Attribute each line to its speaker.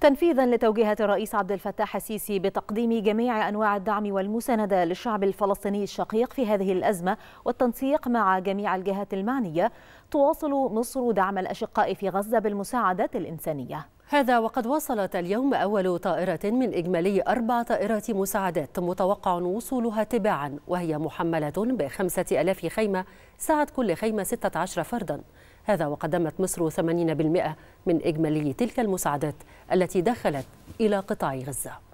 Speaker 1: تنفيذا لتوجيهات الرئيس عبد الفتاح السيسي بتقديم جميع انواع الدعم والمسانده للشعب الفلسطيني الشقيق في هذه الازمه والتنسيق مع جميع الجهات المعنيه تواصل مصر دعم الاشقاء في غزه بالمساعدات الانسانيه هذا
Speaker 2: وقد وصلت اليوم أول طائرة من إجمالي أربع طائرات مساعدات متوقع وصولها تباعا وهي محملة بخمسة ألاف خيمة سعت كل خيمة ستة عشر فردا هذا وقدمت مصر 80% من إجمالي تلك المساعدات التي دخلت إلى قطاع غزة